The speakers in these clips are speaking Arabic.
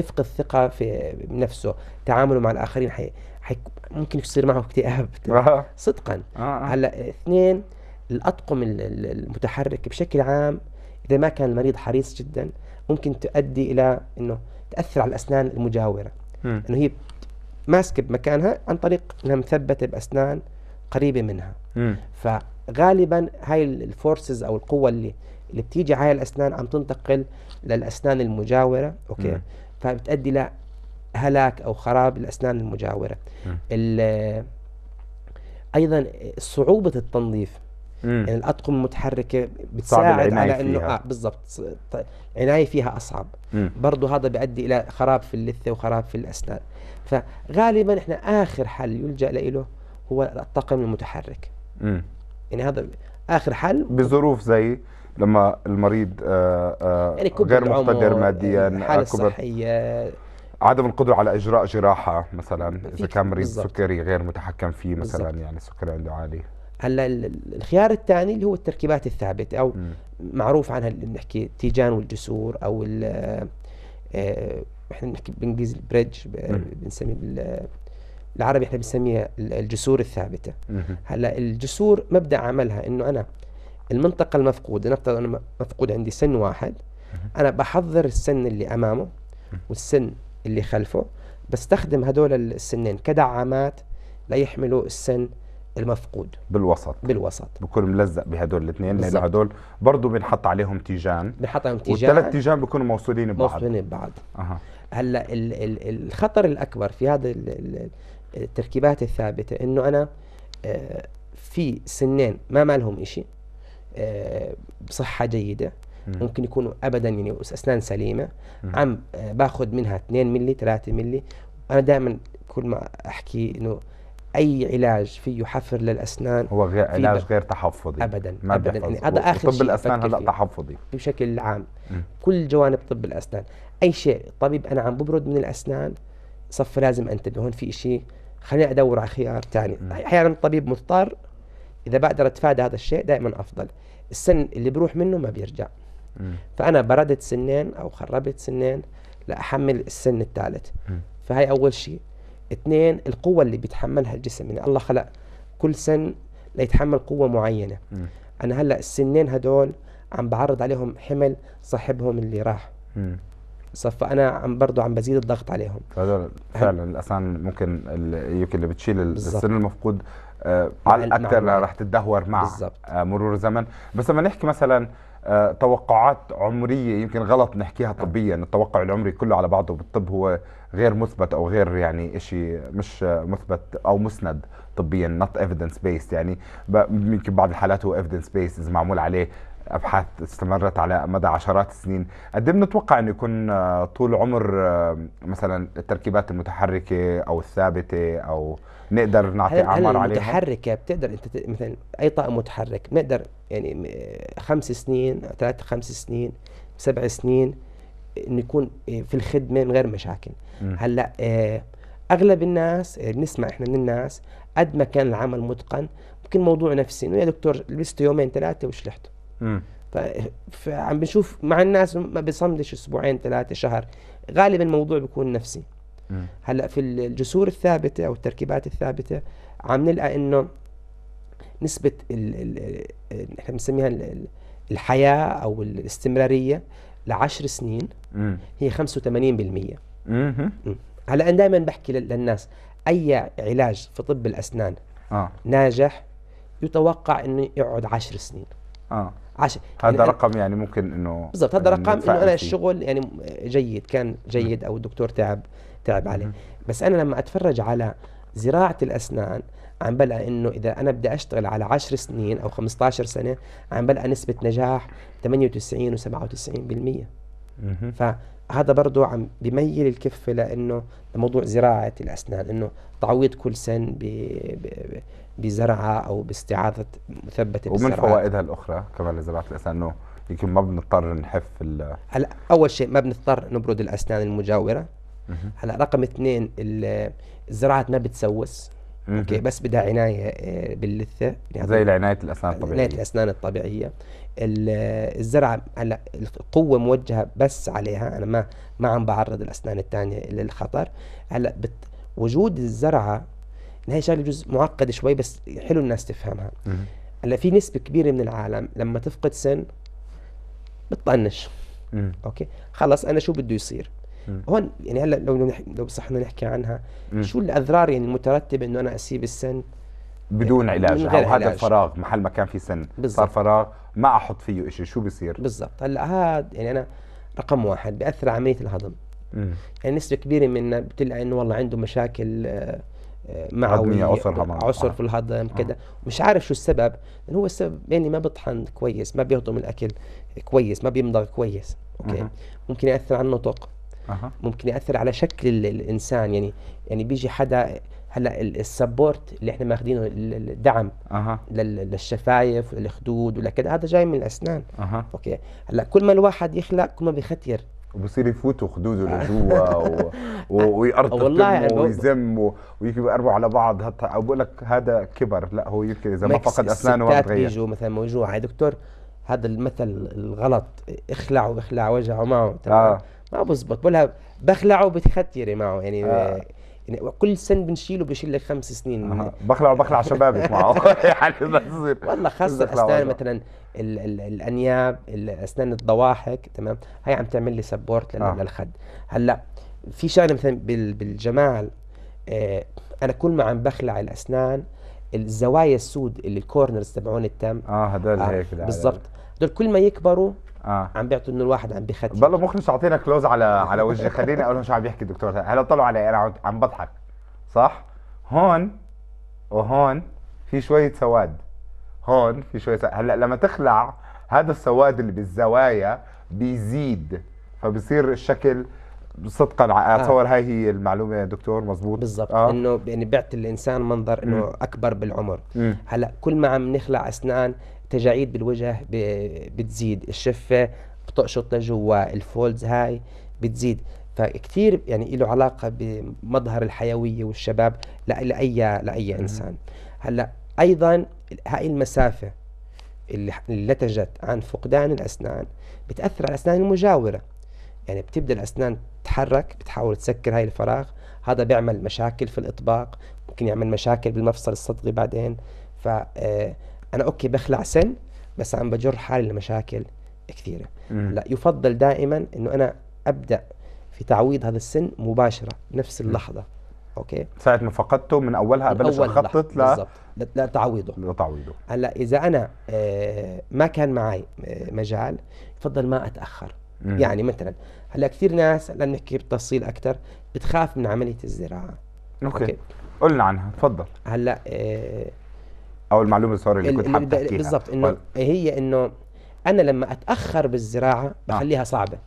يفقد الثقه في نفسه تعامله مع الاخرين حي... حي... ممكن يصير معه اكتئاب صدقا آه، آه. هلا اثنين الاطقم المتحرك بشكل عام اذا ما كان المريض حريص جدا ممكن تؤدي الى انه تاثر على الاسنان المجاوره انه هي ماسكه بمكانها عن طريق انها مثبته باسنان قريبه منها فغالبا هاي الفورسز او القوه اللي اللي بتيجي على الاسنان عم تنتقل للاسنان المجاوره اوكي مم. فبتؤدي لهلاك او خراب الاسنان المجاوره ايضا صعوبه التنظيف يعني الاطقم المتحركه بتساعد على انه فيها. اه بالضبط عنايه فيها اصعب برضه هذا بيؤدي الى خراب في اللثه وخراب في الاسنان فغالبا احنا اخر حل يلجا له هو الطقم المتحرك مم. يعني هذا اخر حل بظروف زي لما المريض آآ آه، آآ آه، يعني غير مقتدر يعني ماديا آه، حاله صحيه عدم القدره على اجراء جراحه مثلا اذا كان مريض بالزبط. سكري غير متحكم فيه مثلا بالزبط. يعني السكري عنده عالي هلا الخيار الثاني اللي هو التركيبات الثابته او م. معروف عنها اللي بنحكي التيجان والجسور او احنا بنحكي بالانجليزي البريدج بنسميه العربي احنا بنسميها الجسور الثابته هلا الجسور مبدا عملها انه انا المنطقه المفقوده نفترض انا مفقود عندي سن واحد انا بحضر السن اللي امامه والسن اللي خلفه بستخدم هدول السنين كدعامات ليحملوا السن المفقود بالوسط بالوسط بكون ملزق بهدول الاثنين لانه هدول برضه بنحط عليهم تيجان بنحط عليهم تيجان والثلاث تيجان بيكونوا موصولين ببعض موصولين ببعض أه. هلا الخطر الاكبر في هذا التركيبات الثابته انه انا آه، في سنين ما مالهم إشي آه، بصحه جيده ممكن يكونوا ابدا يعني اسنان سليمه عم آه، باخذ منها 2 ملي 3 ملي انا دائما كل ما احكي انه اي علاج فيه حفر للاسنان هو غير علاج غير تحفظي ابدا ما ابدا يعني هذا اخر طب الاسنان هلا تحفظي بشكل عام م. كل جوانب طب الاسنان اي شيء طبيب انا عم ببرد من الاسنان صف لازم انتبه هون في شيء خليني ادور على خيار ثاني احيانا الطبيب مضطر اذا بقدر اتفادى هذا الشيء دائما افضل السن اللي بروح منه ما بيرجع م. فانا بردت سنين او خربت سنين لاحمل السن الثالث فهي اول شيء اثنين القوة اللي بيتحملها الجسم يعني الله خلق كل سن ليتحمل قوة معينة م. أنا هلأ السنين هدول عم بعرض عليهم حمل صاحبهم اللي راح م. فانا عم برضه عم بزيد الضغط عليهم هذا فعلا الاسنان ممكن يمكن اللي بتشيل السن المفقود آه، على الاكثر رح تتدهور مع بالزبط. آه، مرور الزمن بس لما نحكي مثلا آه، توقعات عمريه يمكن غلط نحكيها نعم. طبيا التوقع العمري كله على بعضه بالطب هو غير مثبت او غير يعني شيء مش مثبت او مسند طبيا نوت ايفيدنس بيست يعني يمكن بعض الحالات هو ايفيدنس بيست اذا معمول عليه أبحاث استمرت على مدى عشرات السنين قد إيه نتوقع انه يكون آه، طول عمر آه، مثلا التركيبات المتحركة أو الثابتة أو نقدر نعطي أعمار عليها المتحركة بتقدر أنت مثلا أي طائر متحرك بنقدر يعني آه، خمس سنين ثلاث خمس سنين سبع سنين انه يكون في الخدمه من غير مشاكل هلا اغلب الناس بنسمع احنا من الناس قد ما كان العمل متقن ممكن موضوع نفسي انه يا دكتور لبسته يومين ثلاثه وشلحته فعم بنشوف مع الناس ما بيصمدش اسبوعين ثلاثه شهر غالبا الموضوع بيكون نفسي هلا في الجسور الثابته او التركيبات الثابته عم نلقى انه نسبه ال ال احنا بنسميها الحياه او الاستمراريه لعشر سنين هي 85% مم. هلا انا دائما بحكي للناس اي علاج في طب الاسنان آه. ناجح يتوقع انه يقعد عشر سنين اه هذا يعني رقم يعني ممكن انه بالضبط هذا يعني رقم انه انا الشغل يعني جيد كان جيد او الدكتور تعب تعب عليه بس انا لما اتفرج على زراعه الاسنان عم بلقى انه اذا انا بدي اشتغل على 10 سنين او 15 سنه عم بلقى نسبه نجاح 98 و97% اها هذا برضه عم بميل الكفة لأنه موضوع زراعة الأسنان إنه تعويض كل سن بزرعة أو باستعاضة مثبتة ومن فوائدها الأخرى كمان لزراعة الأسنان إنه يمكن ما بنضطر نحف ال هلا أول شيء ما بنضطر نبرد الأسنان المجاورة هلا رقم اثنين الزراعة ما بتسوس اوكي بس بدها عنايه آه، باللثه يعني زي عنايه الاسنان الطبيعيه عنايه الاسنان الطبيعيه الزرعه هلا القوه موجهه بس عليها انا ما ما عم بعرض الاسنان الثانيه للخطر هلا بت وجود الزرعه هي شغله بجوز معقده شوي بس حلو الناس تفهمها هلا في نسبه كبيره من العالم لما تفقد سن بتطنش اوكي خلص انا شو بده يصير هون يعني هلا لو لو صحنا نحكي عنها م. شو الاضرار يعني المترتبه انه انا اسيب السن بدون يعني علاج او هذا الفراغ محل ما كان في سن بالزبط. صار فراغ ما احط فيه شيء شو بصير بالضبط هلا هذا يعني انا رقم واحد بأثر عمليه الهضم م. يعني نسبه كبيره منا بتلقى انه والله عنده مشاكل آه, آه، معوية عسر عسر آه. في الهضم آه. كده مش عارف شو السبب لأن هو السبب يعني ما بطحن كويس ما بيهضم الاكل كويس ما بيمضغ كويس اوكي ممكن ياثر على النطق أه. ممكن ياثر على شكل الانسان يعني يعني بيجي حدا هلا السبورت اللي احنا ماخذينه الدعم أه. للشفايف والخدود ولكذا هذا جاي من الاسنان أه. اوكي هلا كل ما الواحد يخلق كل ما بيختير وبصير يفوتوا خدوده لجوا و... و... ويقرطوا يعني ويزم و... ويجي بقربوا على بعض هت... او بقول لك هذا كبر لا هو يمكن اذا ما فقد اسنانه ما بتغير بيجوا مثلا موجوع يا دكتور هذا المثل الغلط اخلع اخلع وجعه معه آه. ما بزبط بقولها بخلعه بتختري معه يعني آه. يعني كل سن بنشيله بشيل لك خمس سنين آه. بخلع بخلع شبابك معه يعني والله خاصه الاسنان مثلا الـ الـ الانياب اسنان الضواحك تمام هاي عم تعمل لي سبورت آه. للخد هلا في شغله مثلا بالجمال آه انا كل ما عم بخلع الاسنان الزوايا السود اللي الكورنرز تبعون التم اه آه هيك بالضبط هذول كل ما يكبروا آه. عم بيعطوا انه الواحد عم بيختم بالله مخلص اعطينا كلوز على على وجهي خليني اقول لهم شو عم بيحكي الدكتور هلا طلعوا علي انا عم بضحك صح هون وهون في شويه سواد هون في شويه سواد. هلا لما تخلع هذا السواد اللي بالزوايا بيزيد فبصير الشكل صدقا آه. اتصور هاي هي المعلومه يا دكتور مزبوط بالضبط آه. انه يعني بعت الانسان منظر انه م. اكبر بالعمر م. هلا كل ما عم نخلع اسنان تجاعيد بالوجه بتزيد الشفه بتقشط لجوا الفولدز هاي بتزيد فكتير يعني له علاقه بمظهر الحيويه والشباب لاي لاي انسان هلا ايضا هاي المسافه اللي نتجت عن فقدان الاسنان بتاثر على الاسنان المجاوره يعني بتبدا الاسنان بتتحرك بتحاول تسكر هاي الفراغ هذا بيعمل مشاكل في الإطباق ممكن يعمل مشاكل بالمفصل الصدغي بعدين ف آه، انا أوكي بخلع سن بس عم بجر حالي لمشاكل كثيرة لا يفضل دائما أنه أنا أبدأ في تعويض هذا السن مباشرة نفس اللحظة اوكي ساعه ما فقدته من اولها ابلش أول اخطط ل لتعويضه لتعويضه هلا اذا انا آه، ما كان معي آه، مجال يفضل ما اتاخر مم. يعني مثلا هلا كثير ناس لنحكي بالتفصيل اكثر بتخاف من عمليه الزراعه اوكي, أوكي. قلنا عنها تفضل هلا آه او المعلومه الصغيره اللي كنت حابب تحكيها بالضبط انه هي انه انا لما اتاخر بالزراعه نعم. بخليها صعبه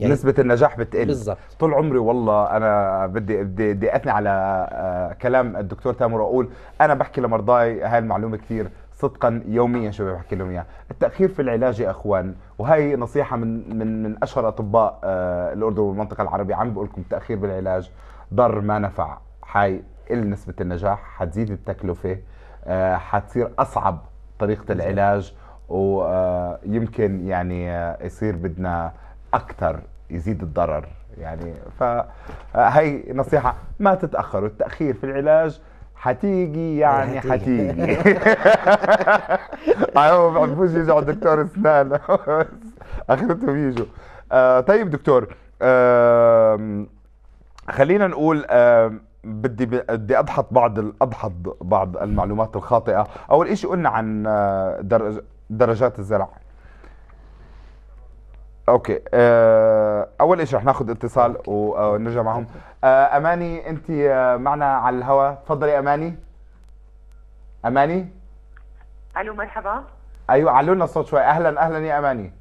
يعني نسبة النجاح بتقل بالزبط. طول عمري والله انا بدي بدي بدي اثني على آه، كلام الدكتور تامر واقول انا بحكي لمرضاي هاي المعلومة كثير صدقا يوميا شباب بحكي لهم اياه التاخير في العلاج يا اخوان وهي نصيحه من من من اشهر اطباء آه، الاردن والمنطقه العربيه عم بقول لكم التاخير بالعلاج ضر ما نفع حي نسبه النجاح حتزيد التكلفه آه، حتصير اصعب طريقه العلاج ويمكن آه، يعني يصير بدنا اكثر يزيد الضرر يعني فهي نصيحه ما تتاخروا التاخير في العلاج حتيجي إيه، يعني حتيجي انا أيوة، ما بحبوش يجوا دكتور اسنان اخرتهم يجوا آه طيب دكتور آه خلينا نقول آه بدي بدي اضحط بعض اضحط بعض المعلومات الخاطئه اول شيء قلنا عن آه، درج درجات الزرع اوكي آه، اول شيء رح ناخذ اتصال ونرجع معهم آه، اماني انت آه، معنا على الهوا تفضلي اماني اماني الو مرحبا ايوه علوا لنا الصوت شوي اهلا اهلا يا اماني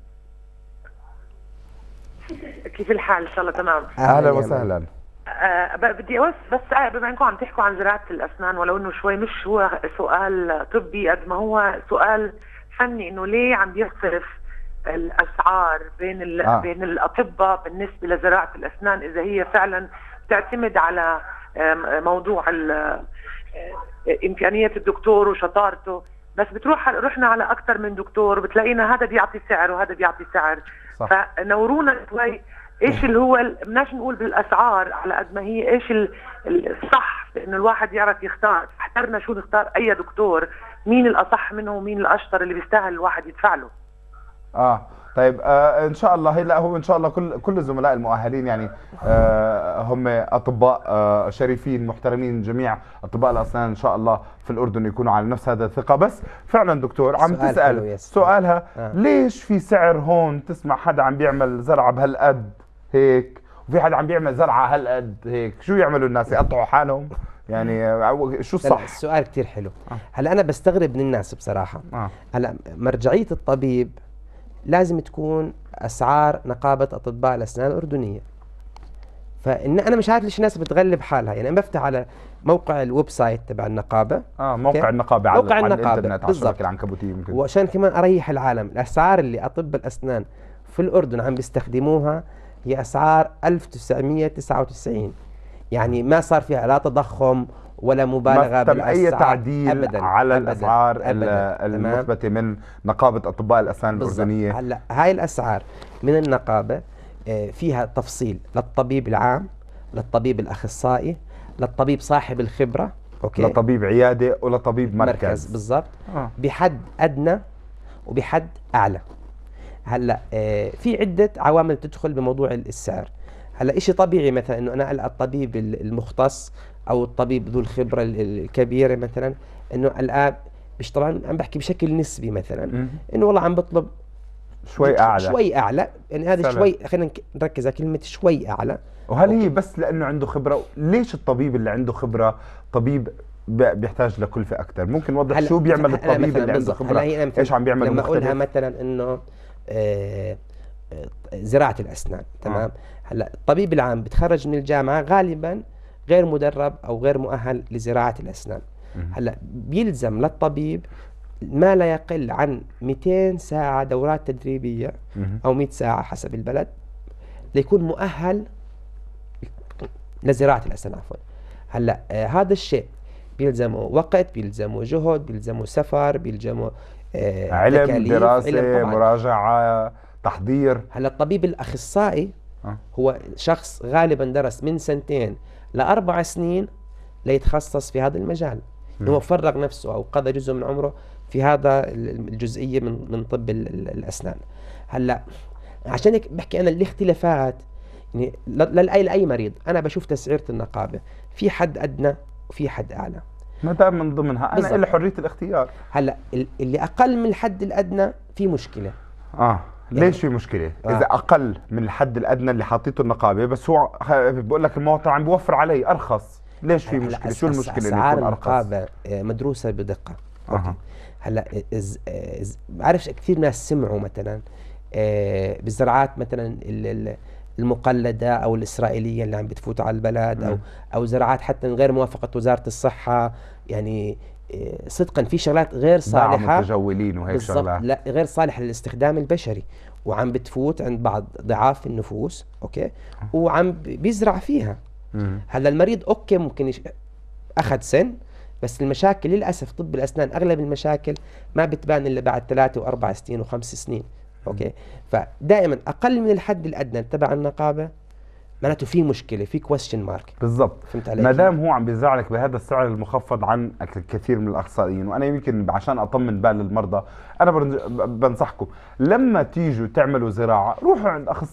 كيف الحال ان شاء الله تمام اهلا وسهلا أه بدي اوصف بس بما انكم عم تحكوا عن زراعه الاسنان ولو انه شوي مش هو سؤال طبي قد ما هو سؤال فني انه ليه عم بيصرف الاسعار بين آه. بين الاطباء بالنسبه لزراعه الاسنان اذا هي فعلا تعتمد على موضوع آه، امكانيه الدكتور وشطارته بس بتروح رحنا على اكثر من دكتور بتلاقينا هذا بيعطي سعر وهذا بيعطي سعر صح. فنورونا شوي ايش اللي هو بدناش نقول بالاسعار على قد ما هي ايش الصح ان الواحد يعرف يختار احترنا شو نختار اي دكتور مين الاصح منه ومين الاشطر اللي بيستاهل الواحد يدفع له اه طيب آه ان شاء الله هلا هو ان شاء الله كل كل الزملاء المؤهلين يعني آه هم اطباء آه شريفين محترمين جميع اطباء الاسنان ان شاء الله في الاردن يكونوا على نفس هذا الثقه بس فعلا دكتور عم سؤال تسال سؤالها آه. ليش في سعر هون تسمع حدا عم بيعمل زرعه بهالقد هيك وفي حدا عم بيعمل زرعه هالقد هيك شو يعملوا الناس يقطعوا حالهم يعني آه، شو الصح؟ السؤال كثير حلو آه. هلا انا بستغرب من الناس بصراحه آه. هلا مرجعيه الطبيب لازم تكون اسعار نقابه اطباء الاسنان الاردنيه فان انا مش عارف ليش الناس بتغلب حالها يعني انا بفتح على موقع الويب سايت تبع النقابه اه موقع okay. النقابه على موقع على النقابه الانترنت بالضبط العنكبوتيه يمكن وعشان كمان اريح العالم الاسعار اللي اطباء الاسنان في الاردن عم بيستخدموها هي اسعار 1999 يعني ما صار فيها لا تضخم ولا مبالغه تم اي تعديل أبداً على أبداً الاسعار المثبته من نقابه اطباء الاسنان الاردنيه هلا هاي الاسعار من النقابه آه، فيها تفصيل للطبيب العام للطبيب الاخصائي للطبيب صاحب الخبره اوكي لطبيب عياده ولطبيب مركز, مركز بالضبط آه. بحد ادنى وبحد اعلى هلا آه، في عده عوامل تدخل بموضوع السعر هلا شيء طبيعي مثلا انه انا الطبيب المختص او الطبيب ذو الخبره الكبيره مثلا انه الان مش طبعا عم بحكي بشكل نسبي مثلا انه والله عم بطلب شوي اعلى شوي اعلى يعني هذا شوي خلينا نركز على كلمه شوي اعلى وهل هي بس لانه عنده خبره ليش الطبيب اللي عنده خبره طبيب بيحتاج لكلفه اكثر ممكن نوضح شو بيعمل الطبيب اللي عنده خبره ايش عم بيعمل لما اقولها مثلا انه آه، زراعه الاسنان تمام آه. هلا الطبيب العام بتخرج من الجامعه غالبا غير مدرب او غير مؤهل لزراعه الاسنان هلا بيلزم للطبيب ما لا يقل عن 200 ساعه دورات تدريبيه او 100 ساعه حسب البلد ليكون مؤهل لزراعه الاسنان عفوا هلا آه هذا الشيء بيلزمه وقت بيلزمه جهد بيلزمه سفر بيلزمه آه علم دراسه علم مراجعه تحضير هلا الطبيب الاخصائي آه. هو شخص غالبا درس من سنتين لأربع سنين ليتخصص في هذا المجال هو فرغ نفسه أو قضى جزء من عمره في هذا الجزئية من من طب الأسنان هلا عشان هيك بحكي أنا الاختلافات يعني لأي لأي مريض أنا بشوف تسعيرة النقابة في حد أدنى وفي حد أعلى ما دام من ضمنها انا بالضبط. إلا حريه الاختيار هلا اللي اقل من الحد الادنى في مشكله اه يعني. ليش في مشكله؟ آه. اذا اقل من الحد الادنى اللي حاطيته النقابه بس هو آه، بقول لك المواطن عم بيوفر علي ارخص ليش في مشكله؟ شو المشكله اللي يكون ارخص؟ النقابه آه، مدروسه بدقه أه. هلا إز... آه، إز... بعرفش كثير ناس سمعوا مثلا بالزراعات مثلا المقلده او الاسرائيليه اللي عم بتفوت على البلد او او زراعات حتى غير موافقه وزاره الصحه يعني إيه، صدقا في شغلات غير نعم، صالحه متجولين وهيك شغلات لا غير صالحه للاستخدام البشري وعم بتفوت عند بعض ضعاف النفوس اوكي وعم بيزرع فيها هلا المريض اوكي ممكن يش... اخذ سن بس المشاكل للاسف طب الاسنان اغلب المشاكل ما بتبان الا بعد ثلاثة واربع سنين وخمس سنين اوكي فدائما اقل من الحد الادنى تبع النقابه معناته في مشكله في كويشن مارك بالضبط فهمت علي ما دام هو عم بيزعلك بهذا السعر المخفض عن كثير من الاخصائيين وانا يمكن عشان اطمن بال المرضى انا بنصحكم لما تيجوا تعملوا زراعه روحوا عند اخصائي